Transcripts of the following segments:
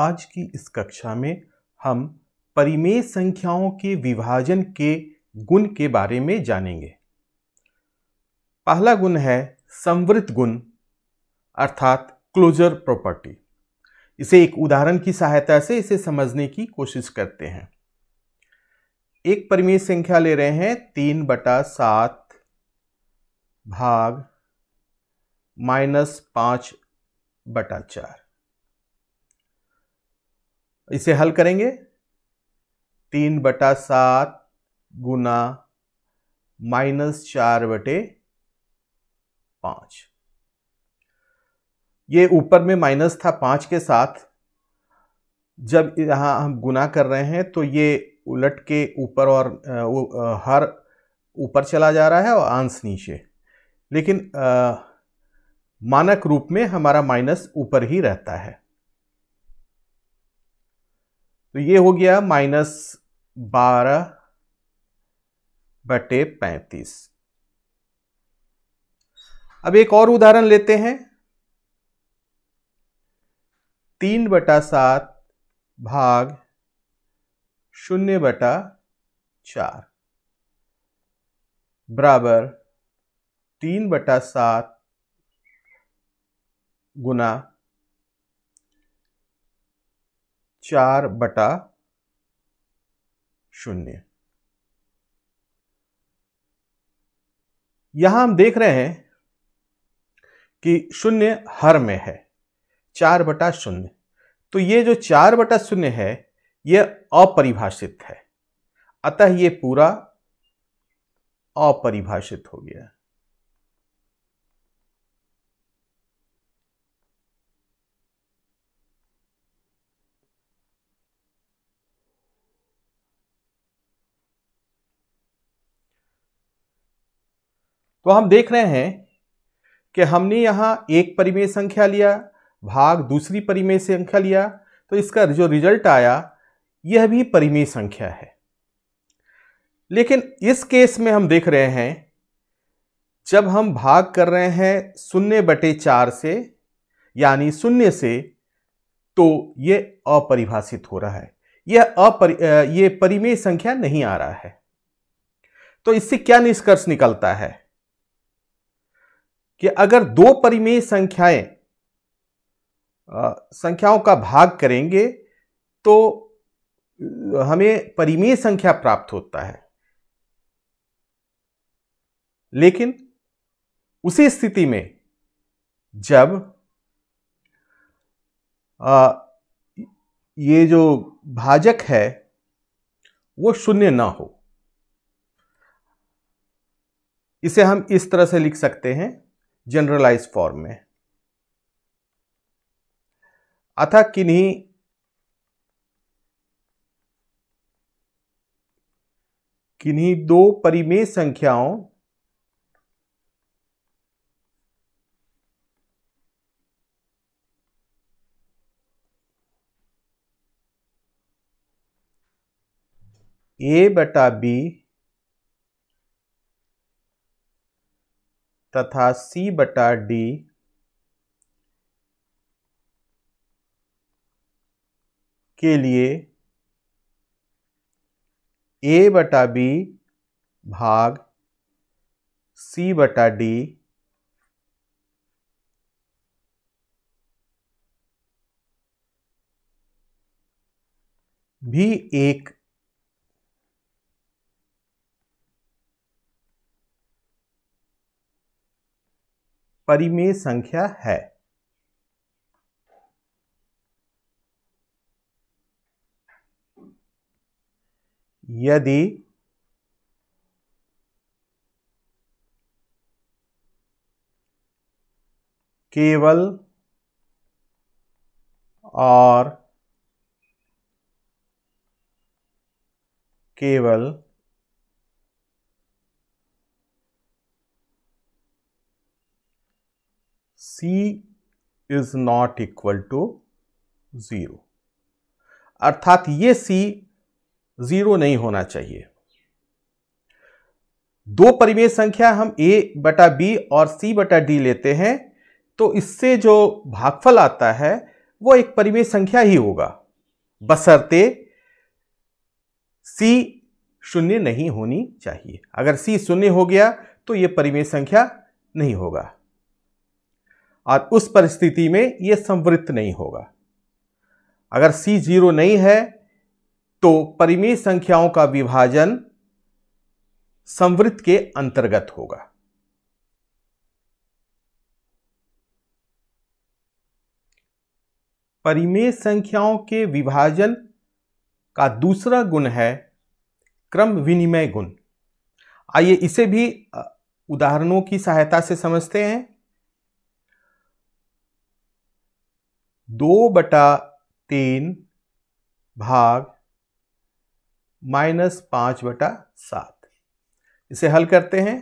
आज की इस कक्षा में हम परिमेय संख्याओं के विभाजन के गुण के बारे में जानेंगे पहला गुण है संवृत गुण अर्थात क्लोजर प्रॉपर्टी इसे एक उदाहरण की सहायता से इसे समझने की कोशिश करते हैं एक परिमेय संख्या ले रहे हैं तीन बटा सात भाग माइनस पांच बटा चार इसे हल करेंगे तीन बटा सात गुना माइनस चार बटे पांच ये ऊपर में माइनस था पांच के साथ जब यहां हम गुना कर रहे हैं तो ये उलट के ऊपर और हर ऊपर चला जा रहा है और आंस नीचे लेकिन आ, मानक रूप में हमारा माइनस ऊपर ही रहता है तो ये हो गया माइनस बारह बटे पैंतीस अब एक और उदाहरण लेते हैं तीन बटा सात भाग शून्य बटा चार बराबर तीन बटा सात गुना चार बटा शून्य यहां हम देख रहे हैं कि शून्य हर में है चार बटा शून्य तो ये जो चार बटा शून्य है ये अपरिभाषित है अतः ये पूरा अपरिभाषित हो गया तो हम देख रहे हैं कि हमने यहाँ एक परिमेय संख्या लिया भाग दूसरी परिमेय संख्या लिया तो इसका जो रिजल्ट आया यह भी परिमेय संख्या है लेकिन इस केस में हम देख रहे हैं जब हम भाग कर रहे हैं शून्य बटे चार से यानी शून्य से तो यह अपरिभाषित हो रहा है यह अपरि यह परिमेय संख्या नहीं आ रहा है तो इससे क्या निष्कर्ष निकलता है कि अगर दो परिमेय संख्याएं संख्याओं का भाग करेंगे तो हमें परिमेय संख्या प्राप्त होता है लेकिन उसी स्थिति में जब आ, ये जो भाजक है वो शून्य ना हो इसे हम इस तरह से लिख सकते हैं जनरलाइज फॉर्म में अथा किन्हीं किन्हीं दो परिमेय संख्याओं ए बटा बी तथा सी बटा डी के लिए ए बटा बी भाग सी बटा डी भी एक परिमेय संख्या है यदि केवल और केवल C is not equal to zero अर्थात ये सी ज़ीरो नहीं होना चाहिए दो परिमेय संख्या हम ए बटा बी और सी बटा डी लेते हैं तो इससे जो भागफल आता है वो एक परिमेय संख्या ही होगा बसरते सी शून्य नहीं होनी चाहिए अगर सी शून्य हो गया तो ये परिमेय संख्या नहीं होगा और उस परिस्थिति में यह संवृत्त नहीं होगा अगर सी जीरो नहीं है तो परिमेय संख्याओं का विभाजन संवृत्त के अंतर्गत होगा परिमेय संख्याओं के विभाजन का दूसरा गुण है क्रम विनिमय गुण आइए इसे भी उदाहरणों की सहायता से समझते हैं दो बटा तीन भाग माइनस पांच बटा सात इसे हल करते हैं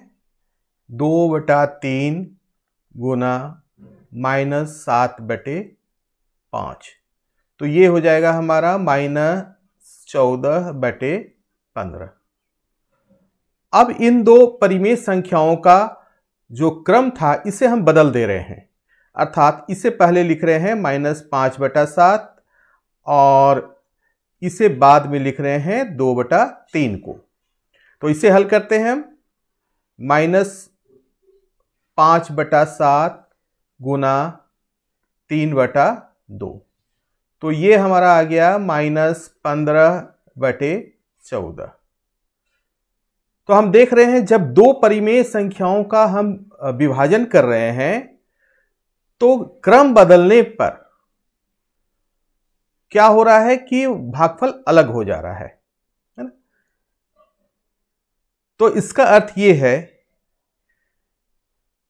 दो बटा तीन गुना माइनस सात बटे पांच तो ये हो जाएगा हमारा माइनस चौदह बटे पंद्रह अब इन दो परिमेय संख्याओं का जो क्रम था इसे हम बदल दे रहे हैं अर्थात इसे पहले लिख रहे हैं माइनस पाँच बटा सात और इसे बाद में लिख रहे हैं दो बटा तीन को तो इसे हल करते हैं हम माइनस पाँच बटा सात गुना तीन बटा दो तो ये हमारा आ गया माइनस पंद्रह बटे चौदह तो हम देख रहे हैं जब दो परिमेय संख्याओं का हम विभाजन कर रहे हैं तो क्रम बदलने पर क्या हो रहा है कि भागफल अलग हो जा रहा है है ना तो इसका अर्थ यह है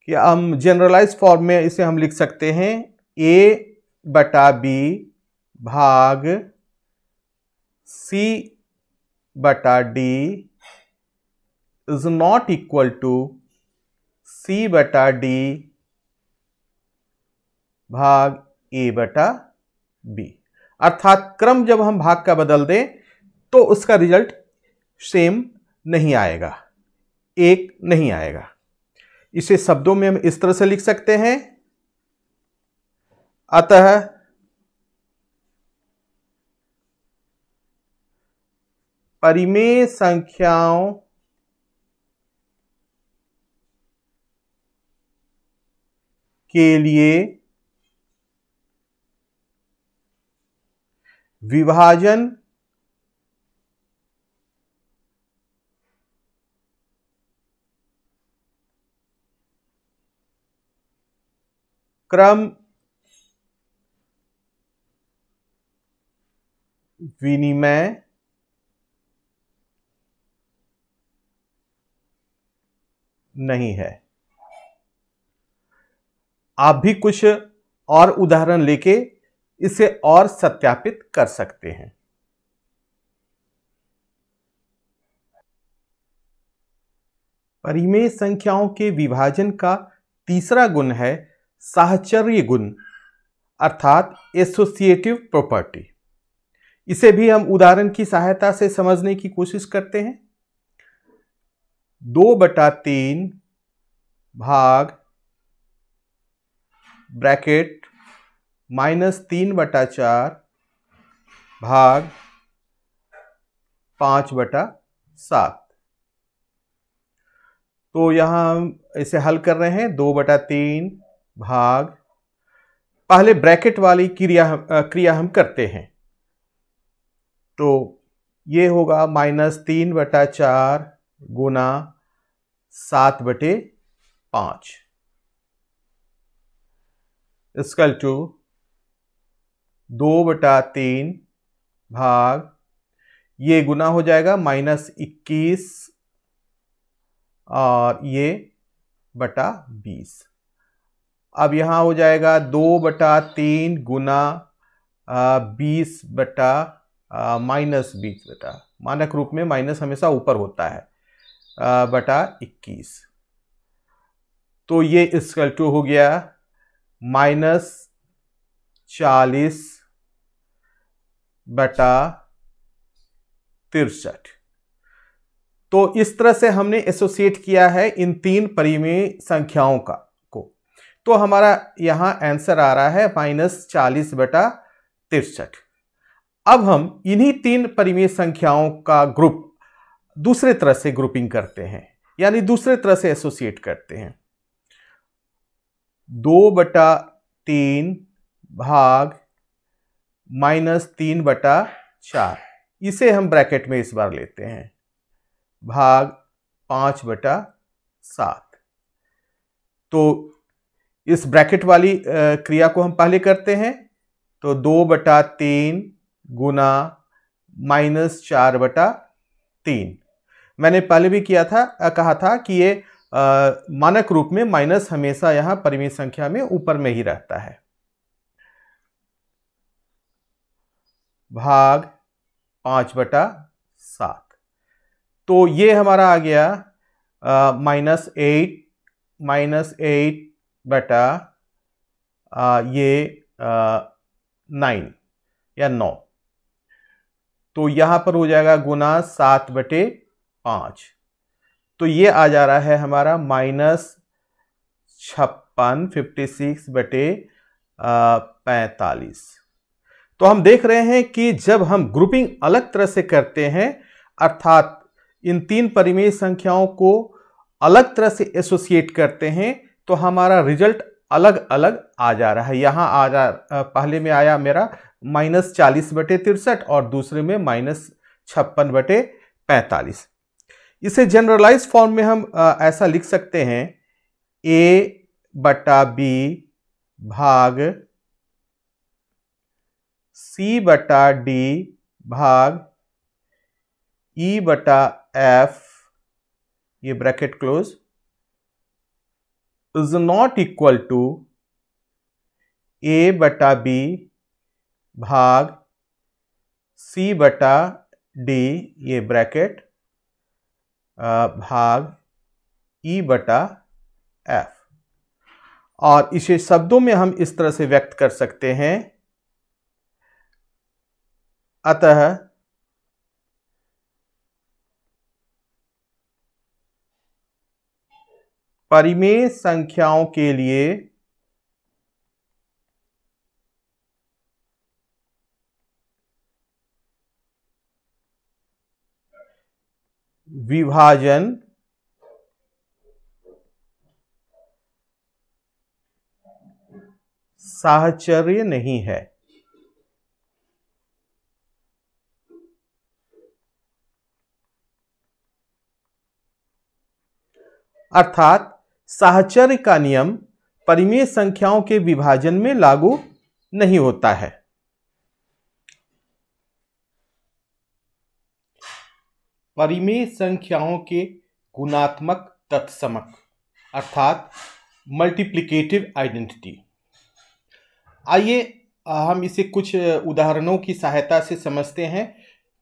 कि हम जनरलाइज फॉर्म में इसे हम लिख सकते हैं ए बटा बी भाग सी बटा D is not equal to C बटा डी भाग ए बटा बी अर्थात क्रम जब हम भाग का बदल दें तो उसका रिजल्ट सेम नहीं आएगा एक नहीं आएगा इसे शब्दों में हम इस तरह से लिख सकते हैं अतः परिमेय संख्याओं के लिए विभाजन क्रम विनिमय नहीं है आप भी कुछ और उदाहरण लेके इसे और सत्यापित कर सकते हैं परिमेय संख्याओं के विभाजन का तीसरा गुण है साहचर्य गुण अर्थात एसोसिएटिव प्रॉपर्टी इसे भी हम उदाहरण की सहायता से समझने की कोशिश करते हैं दो बटा तीन भाग ब्रैकेट माइनस तीन बटा चार भाग पाँच बटा सात तो यहाँ हम इसे हल कर रहे हैं दो बटा तीन भाग पहले ब्रैकेट वाली क्रिया क्रिया हम करते हैं तो ये होगा माइनस तीन बटा चार गुना सात बटे पाँच स्कल टू दो बटा तीन भाग ये गुना हो जाएगा माइनस इक्कीस और ये बटा बीस अब यहाँ हो जाएगा दो बटा तीन गुना बीस बटा माइनस बीस बटा मानक रूप में माइनस हमेशा ऊपर होता है आ, बटा इक्कीस तो ये इसकल टू हो गया माइनस चालीस बटा तिरसठ तो इस तरह से हमने एसोसिएट किया है इन तीन परिमेय संख्याओं का को तो हमारा यहां आंसर आ रहा है माइनस चालीस बटा तिरसठ अब हम इन्हीं तीन परिमेय संख्याओं का ग्रुप दूसरे तरह से ग्रुपिंग करते हैं यानी दूसरे तरह से एसोसिएट करते हैं दो बटा तीन भाग माइनस तीन बटा चार इसे हम ब्रैकेट में इस बार लेते हैं भाग पाँच बटा सात तो इस ब्रैकेट वाली क्रिया को हम पहले करते हैं तो दो बटा तीन गुना माइनस चार बटा तीन मैंने पहले भी किया था कहा था कि ये आ, मानक रूप में माइनस हमेशा यहाँ परिमेय संख्या में ऊपर में ही रहता है भाग पाँच बटा सात तो ये हमारा आ गया माइनस एट माइनस एट बटा आ, ये नाइन या नौ तो यहाँ पर हो जाएगा गुना सात बटे पाँच तो ये आ जा रहा है हमारा माइनस छप्पन फिफ्टी सिक्स बटे पैंतालीस तो हम देख रहे हैं कि जब हम ग्रुपिंग अलग तरह से करते हैं अर्थात इन तीन परिमेय संख्याओं को अलग तरह से एसोसिएट करते हैं तो हमारा रिजल्ट अलग अलग आ जा रहा है यहाँ आ जा पहले में आया मेरा माइनस चालीस बटे तिरसठ और दूसरे में माइनस छप्पन बटे पैंतालीस इसे जनरलाइज फॉर्म में हम आ, ऐसा लिख सकते हैं ए बटा बी भाग सी बटा डी भाग ई e बटा एफ ये bracket close is not equal to A बटा बी भाग सी बटा डी ये ब्रैकेट भाग ई e बटा एफ और इसे शब्दों में हम इस तरह से व्यक्त कर सकते हैं अतः परिमेय संख्याओं के लिए विभाजन साहचर्य नहीं है अर्थात साहचर्य का नियम परिमेय संख्याओं के विभाजन में लागू नहीं होता है परिमेय संख्याओं के गुणात्मक तत्समक अर्थात मल्टीप्लिकेटिव आइडेंटिटी आइए हम इसे कुछ उदाहरणों की सहायता से समझते हैं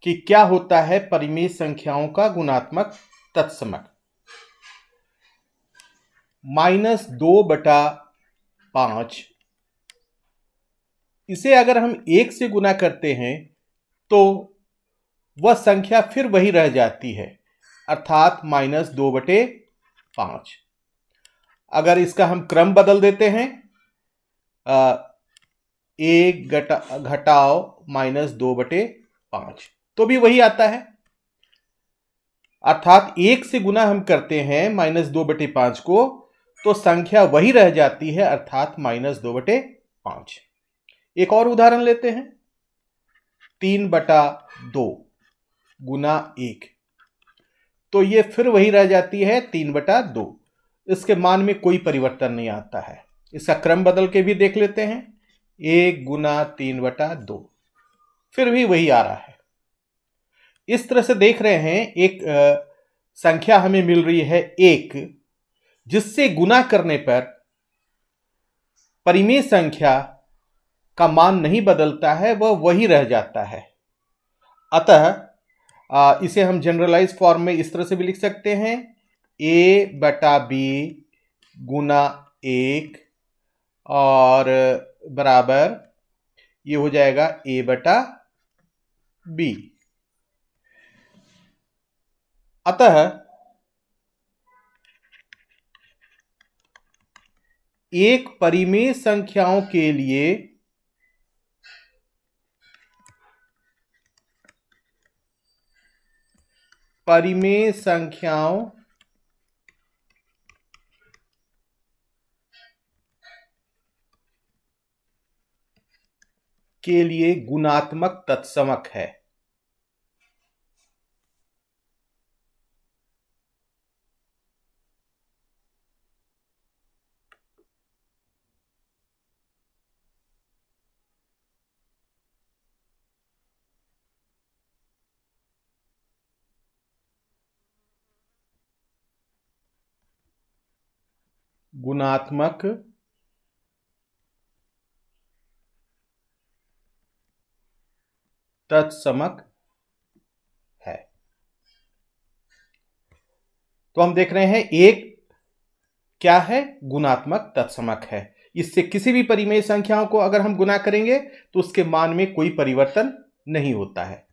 कि क्या होता है परिमेय संख्याओं का गुणात्मक तत्समक माइनस दो बटा पांच इसे अगर हम एक से गुना करते हैं तो वह संख्या फिर वही रह जाती है अर्थात माइनस दो बटे पांच अगर इसका हम क्रम बदल देते हैं एक घटा घटाओ माइनस दो बटे पांच तो भी वही आता है अर्थात एक से गुना हम करते हैं माइनस दो बटे पांच को तो संख्या वही रह जाती है अर्थात माइनस दो बटे पांच एक और उदाहरण लेते हैं तीन बटा दो गुना एक तो ये फिर वही रह जाती है तीन बटा दो इसके मान में कोई परिवर्तन नहीं आता है इसका क्रम बदल के भी देख लेते हैं एक गुना तीन बटा दो फिर भी वही आ रहा है इस तरह से देख रहे हैं एक आ, संख्या हमें मिल रही है एक जिससे गुना करने पर परिमेय संख्या का मान नहीं बदलता है वह वही रह जाता है अतः इसे हम जनरलाइज फॉर्म में इस तरह से भी लिख सकते हैं ए बटा बी गुना एक और बराबर ये हो जाएगा ए बटा बी अतः एक परिमेय संख्याओं के लिए परिमेय संख्याओं के लिए गुणात्मक तत्समक है गुणात्मक तत्समक है तो हम देख रहे हैं एक क्या है गुणात्मक तत्समक है इससे किसी भी परिमेय संख्याओं को अगर हम गुना करेंगे तो उसके मान में कोई परिवर्तन नहीं होता है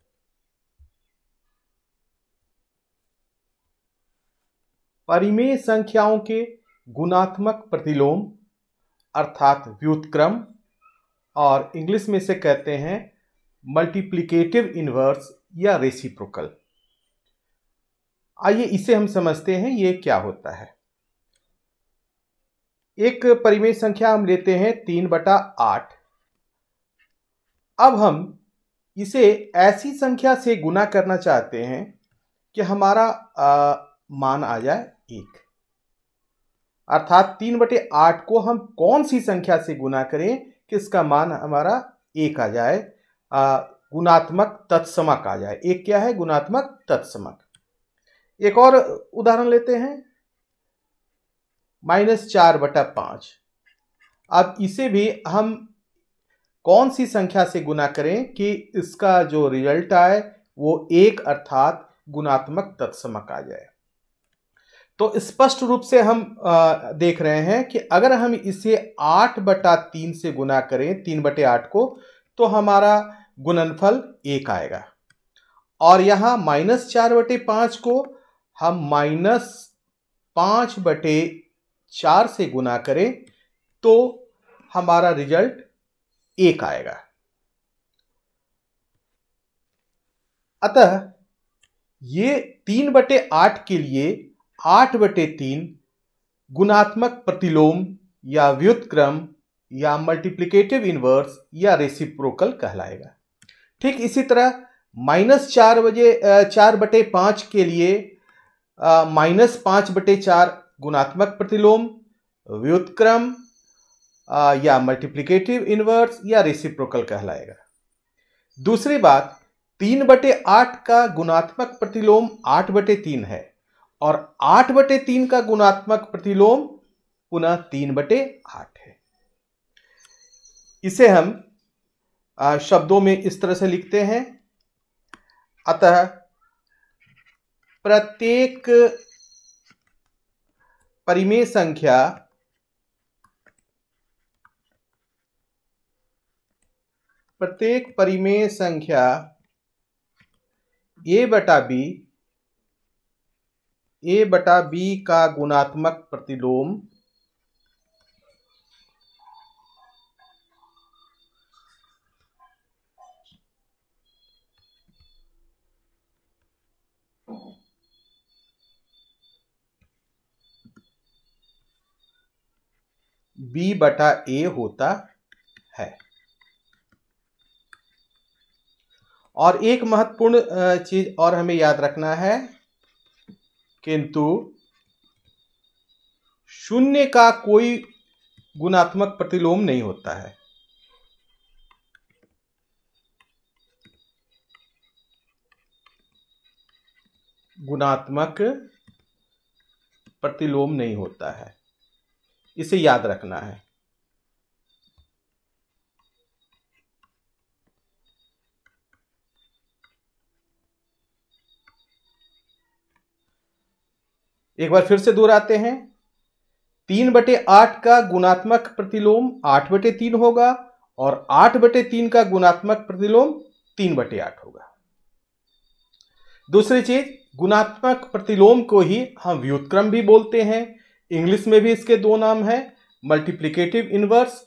परिमेय संख्याओं के गुणात्मक प्रतिलोम अर्थात व्युत्क्रम और इंग्लिश में से कहते हैं मल्टीप्लिकेटिव इन्वर्स या रेसिप्रोकल आइए इसे हम समझते हैं ये क्या होता है एक परिमेय संख्या हम लेते हैं तीन बटा आठ अब हम इसे ऐसी संख्या से गुना करना चाहते हैं कि हमारा आ, मान आ जाए एक अर्थात तीन बटे आठ को हम कौन सी संख्या से गुना करें कि इसका मान हमारा एक आ जाए आ, गुणात्मक तत्समक आ जाए एक क्या है गुणात्मक तत्समक एक और उदाहरण लेते हैं माइनस चार बटा पांच अब इसे भी हम कौन सी संख्या से गुना करें कि इसका जो रिजल्ट आए वो एक अर्थात गुणात्मक तत्समक आ जाए तो स्पष्ट रूप से हम देख रहे हैं कि अगर हम इसे आठ बटा तीन से गुना करें तीन बटे आठ को तो हमारा गुणनफल एक आएगा और यहां माइनस चार बटे पांच को हम माइनस पांच बटे चार से गुना करें तो हमारा रिजल्ट एक आएगा अतः ये तीन बटे आठ के लिए आठ बटे तीन गुणात्मक प्रतिलोम या व्युतक्रम या मल्टीप्लिकेटिव इन्वर्स या रेसिप्रोकल कहलाएगा ठीक इसी तरह माइनस चार बजे चार बटे पाँच के लिए माइनस पाँच बटे चार गुणात्मक प्रतिलोम व्युतक्रम या मल्टीप्लिकेटिव इन्वर्स या रेसिप्रोकल कहलाएगा दूसरी बात तीन बटे आठ का गुणात्मक प्रतिलोम आठ बटे तीन है और आठ बटे तीन का गुणात्मक प्रतिलोम पुनः तीन बटे आठ है इसे हम शब्दों में इस तरह से लिखते हैं अतः प्रत्येक परिमेय संख्या प्रत्येक परिमेय संख्या ए बटा बी ए बटा बी का गुणात्मक प्रतिलोम बी बटा ए होता है और एक महत्वपूर्ण चीज और हमें याद रखना है किंतु शून्य का कोई गुणात्मक प्रतिलोम नहीं होता है गुणात्मक प्रतिलोम नहीं होता है इसे याद रखना है एक बार फिर से दूर आते हैं तीन बटे आठ का गुणात्मक प्रतिलोम आठ बटे तीन होगा और आठ बटे तीन का गुणात्मक प्रतिलोम तीन बटे आठ होगा दूसरी चीज गुणात्मक प्रतिलोम को ही हम व्युतक्रम भी बोलते हैं इंग्लिश में भी इसके दो नाम हैं मल्टीप्लीकेटिव इनवर्स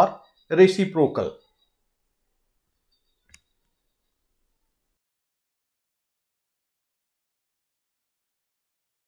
और रेसिप्रोकल